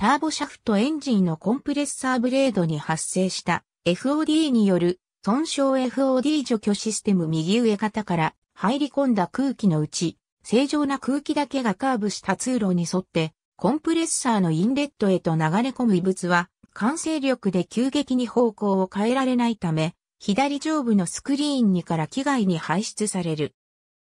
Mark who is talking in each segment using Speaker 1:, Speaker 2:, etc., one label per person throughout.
Speaker 1: ターボシャフトエンジンのコンプレッサーブレードに発生した FOD による損傷 FOD 除去システム右上方から入り込んだ空気のうち、正常な空気だけがカーブした通路に沿って、コンプレッサーのインレットへと流れ込む異物は、慣性力で急激に方向を変えられないため、左上部のスクリーンにから機外に排出される。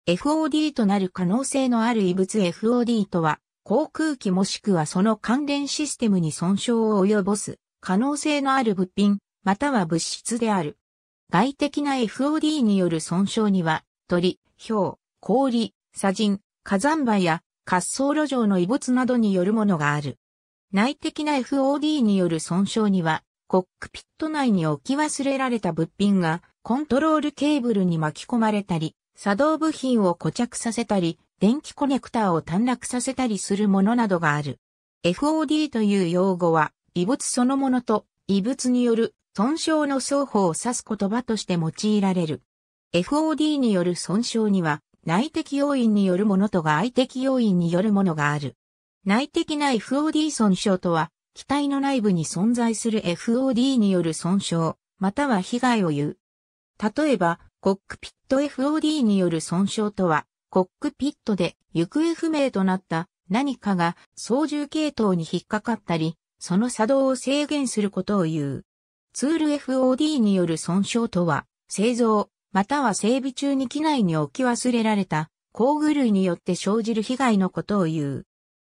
Speaker 1: FOD となる可能性のある異物 FOD とは、航空機もしくはその関連システムに損傷を及ぼす可能性のある物品、または物質である。外的な FOD による損傷には、鳥、氷、氷、砂塵、火山灰や滑走路上の異物などによるものがある。内的な FOD による損傷には、コックピット内に置き忘れられた物品がコントロールケーブルに巻き込まれたり、作動部品を固着させたり、電気コネクタを短絡させたりするものなどがある。FOD という用語は、異物そのものと異物による損傷の双方を指す言葉として用いられる。FOD による損傷には、内的要因によるものと外的要因によるものがある。内的な FOD 損傷とは、機体の内部に存在する FOD による損傷、または被害を言う。例えば、コックピット FOD による損傷とは、コックピットで行方不明となった何かが操縦系統に引っかかったり、その作動を制限することを言う。ツール FOD による損傷とは、製造、または整備中に機内に置き忘れられた工具類によって生じる被害のことを言う。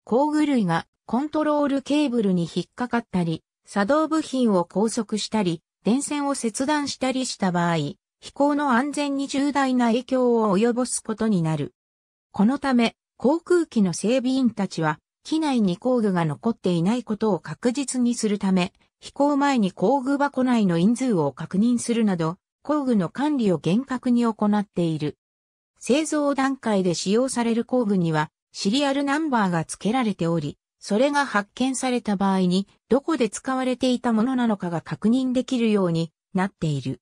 Speaker 1: 工具類がコントロールケーブルに引っかかったり、作動部品を拘束したり、電線を切断したりした場合、飛行の安全に重大な影響を及ぼすことになる。このため、航空機の整備員たちは、機内に工具が残っていないことを確実にするため、飛行前に工具箱内の人数を確認するなど、工具の管理を厳格に行っている。製造段階で使用される工具には、シリアルナンバーが付けられており、それが発見された場合に、どこで使われていたものなのかが確認できるようになっている。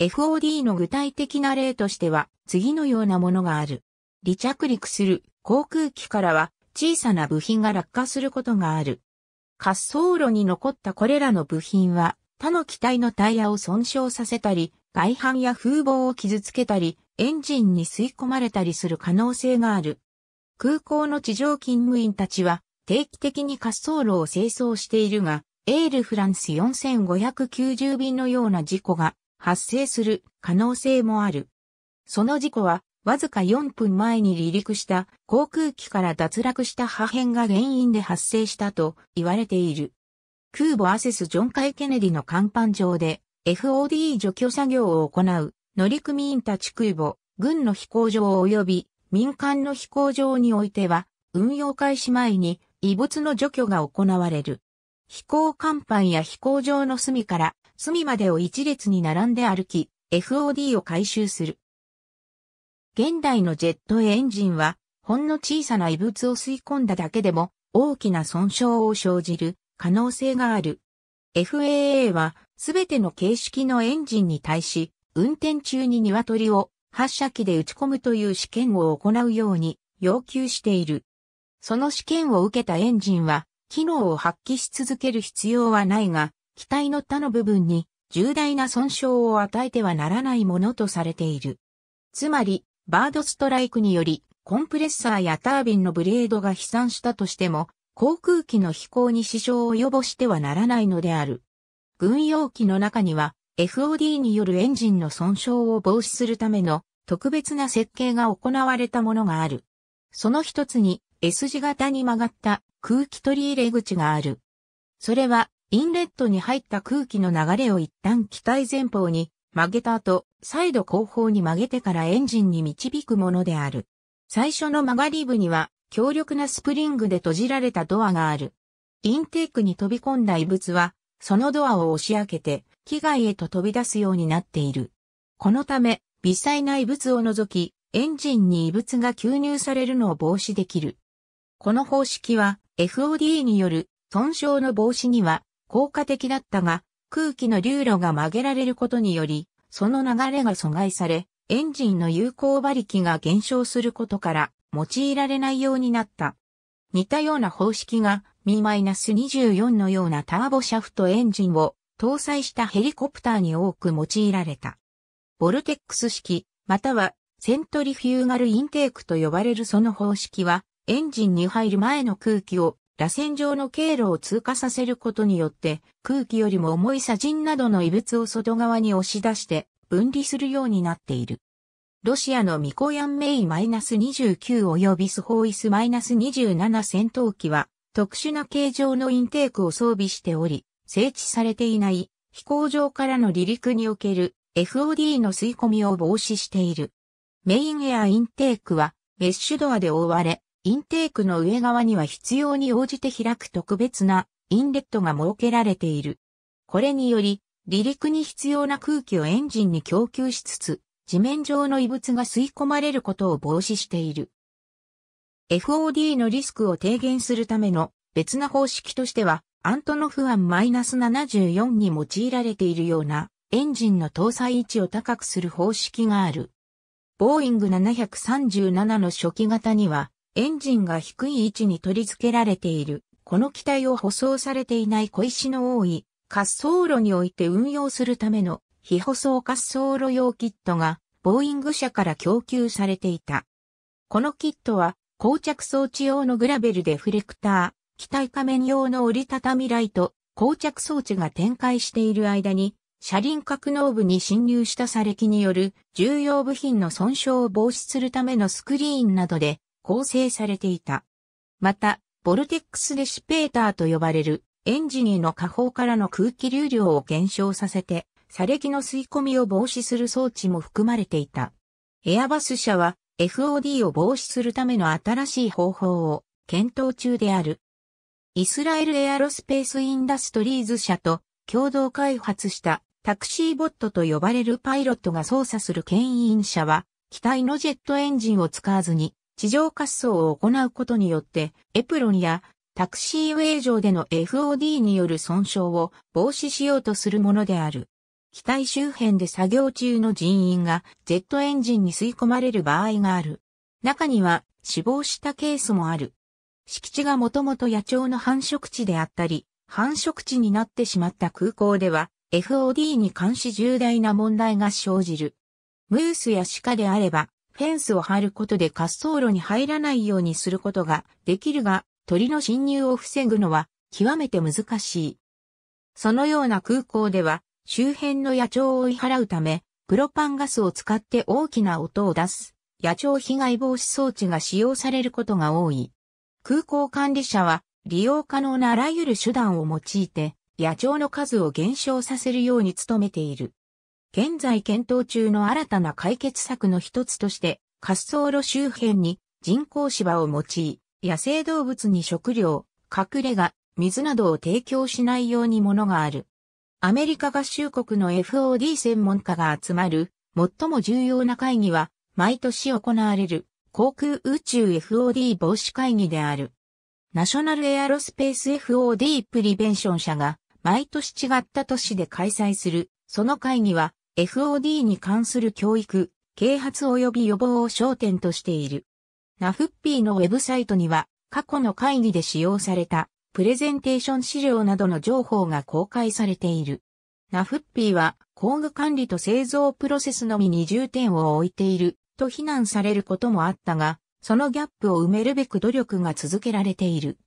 Speaker 1: FOD の具体的な例としては次のようなものがある。離着陸する航空機からは小さな部品が落下することがある。滑走路に残ったこれらの部品は他の機体のタイヤを損傷させたり、外反や風防を傷つけたり、エンジンに吸い込まれたりする可能性がある。空港の地上勤務員たちは定期的に滑走路を清掃しているが、エールフランス4590便のような事故が発生する可能性もある。その事故は、わずか4分前に離陸した航空機から脱落した破片が原因で発生したと言われている。空母アセスジョン・カイ・ケネディの甲板上で FOD 除去作業を行う乗組員たち空母、軍の飛行場及び民間の飛行場においては運用開始前に異物の除去が行われる。飛行甲板や飛行場の隅から隅までを一列に並んで歩き、FOD を回収する。現代のジェットエンジンは、ほんの小さな異物を吸い込んだだけでも大きな損傷を生じる可能性がある。FAA はすべての形式のエンジンに対し、運転中に鶏を発射機で打ち込むという試験を行うように要求している。その試験を受けたエンジンは、機能を発揮し続ける必要はないが、機体の他の部分に重大な損傷を与えてはならないものとされている。つまり、バードストライクにより、コンプレッサーやタービンのブレードが飛散したとしても、航空機の飛行に支障を及ぼしてはならないのである。軍用機の中には、FOD によるエンジンの損傷を防止するための特別な設計が行われたものがある。その一つに S 字型に曲がった空気取り入れ口がある。それはインレットに入った空気の流れを一旦機体前方に曲げた後、再度後方に曲げてからエンジンに導くものである。最初の曲がり部には強力なスプリングで閉じられたドアがある。インテークに飛び込んだ異物は、そのドアを押し開けて、機外へと飛び出すようになっている。このため、微細な異物を除き、エンジンに異物が吸入されるのを防止できる。この方式は、FOD による損傷の防止には効果的だったが、空気の流路が曲げられることにより、その流れが阻害され、エンジンの有効馬力が減少することから、用いられないようになった。似たような方式が B-24 のようなターボシャフトエンジンを搭載したヘリコプターに多く用いられた。ボルテックス式、またはセントリフューガルインテークと呼ばれるその方式は、エンジンに入る前の空気を螺旋状の経路を通過させることによって、空気よりも重い砂塵などの異物を外側に押し出して分離するようになっている。ロシアのミコヤンメイ -29 及びスホーイス -27 戦闘機は特殊な形状のインテークを装備しており、整地されていない飛行場からの離陸における FOD の吸い込みを防止している。メインエアインテークはメッシュドアで覆われ、インテークの上側には必要に応じて開く特別なインレットが設けられている。これにより、離陸に必要な空気をエンジンに供給しつつ、地面上の異物が吸い込まれることを防止している。FOD のリスクを低減するための別な方式としては、アントノフ案 -74 に用いられているようなエンジンの搭載位置を高くする方式がある。ボーイング737の初期型には、エンジンが低い位置に取り付けられている。この機体を舗装されていない小石の多い滑走路において運用するための非舗装滑走路用キットがボーイング社から供給されていた。このキットは膠着装置用のグラベルデフレクター、機体仮面用の折りたたみライト、膠着装置が展開している間に車輪格納部に侵入した車歴による重要部品の損傷を防止するためのスクリーンなどで構成されていた。また、ボルテックスレシペーターと呼ばれるエンジンの下方からの空気流量を減少させて、砂列の吸い込みを防止する装置も含まれていた。エアバス社は FOD を防止するための新しい方法を検討中である。イスラエルエアロスペースインダストリーズ社と共同開発したタクシーボットと呼ばれるパイロットが操作する牽引車は機体のジェットエンジンを使わずに地上滑走を行うことによって、エプロンやタクシーウェイ上での FOD による損傷を防止しようとするものである。機体周辺で作業中の人員が Z エンジンに吸い込まれる場合がある。中には死亡したケースもある。敷地がもともと野鳥の繁殖地であったり、繁殖地になってしまった空港では、FOD に関し重大な問題が生じる。ムースや鹿であれば、フェンスを張ることで滑走路に入らないようにすることができるが、鳥の侵入を防ぐのは極めて難しい。そのような空港では、周辺の野鳥を追い払うため、プロパンガスを使って大きな音を出す、野鳥被害防止装置が使用されることが多い。空港管理者は、利用可能なあらゆる手段を用いて、野鳥の数を減少させるように努めている。現在検討中の新たな解決策の一つとして、滑走路周辺に人工芝を用い、野生動物に食料、隠れ家、水などを提供しないようにものがある。アメリカ合衆国の FOD 専門家が集まる最も重要な会議は毎年行われる航空宇宙 FOD 防止会議である。ナショナルエアロスペース FOD プリベンション社が毎年違った都市で開催するその会議は FOD に関する教育、啓発及び予防を焦点としている。ナフッピーのウェブサイトには、過去の会議で使用された、プレゼンテーション資料などの情報が公開されている。ナフッピーは、工具管理と製造プロセスのみに重点を置いている、と非難されることもあったが、そのギャップを埋めるべく努力が続けられている。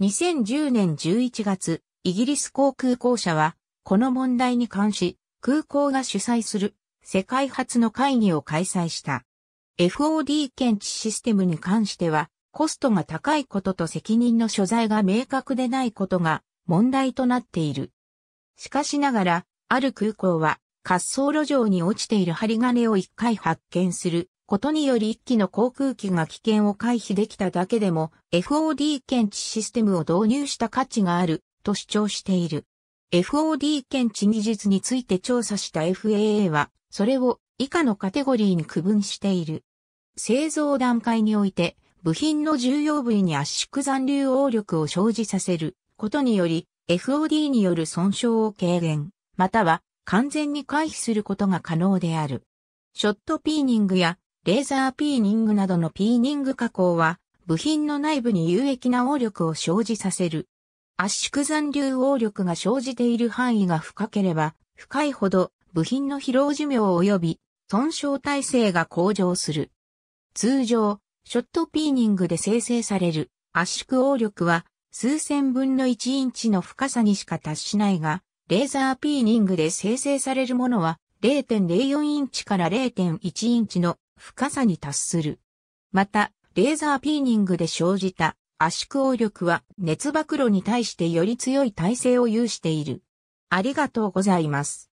Speaker 1: 2010年11月、イギリス航空公社は、この問題に関し、空港が主催する世界初の会議を開催した。FOD 検知システムに関しては、コストが高いことと責任の所在が明確でないことが問題となっている。しかしながら、ある空港は滑走路上に落ちている針金を一回発見することにより一機の航空機が危険を回避できただけでも FOD 検知システムを導入した価値があると主張している。FOD 検知技術について調査した FAA は、それを以下のカテゴリーに区分している。製造段階において、部品の重要部位に圧縮残留応力を生じさせることにより、FOD による損傷を軽減、または完全に回避することが可能である。ショットピーニングやレーザーピーニングなどのピーニング加工は、部品の内部に有益な応力を生じさせる圧縮残留応力が生じている範囲が深ければ、深いほど部品の疲労寿命及び損傷耐性が向上する。通常、ショットピーニングで生成される圧縮応力は数千分の1インチの深さにしか達しないが、レーザーピーニングで生成されるものは0.04インチから0.1インチの深さに達する。また、レーザーピーニングで生じた圧縮応力は熱暴露に対してより強い耐性を有している。ありがとうございます。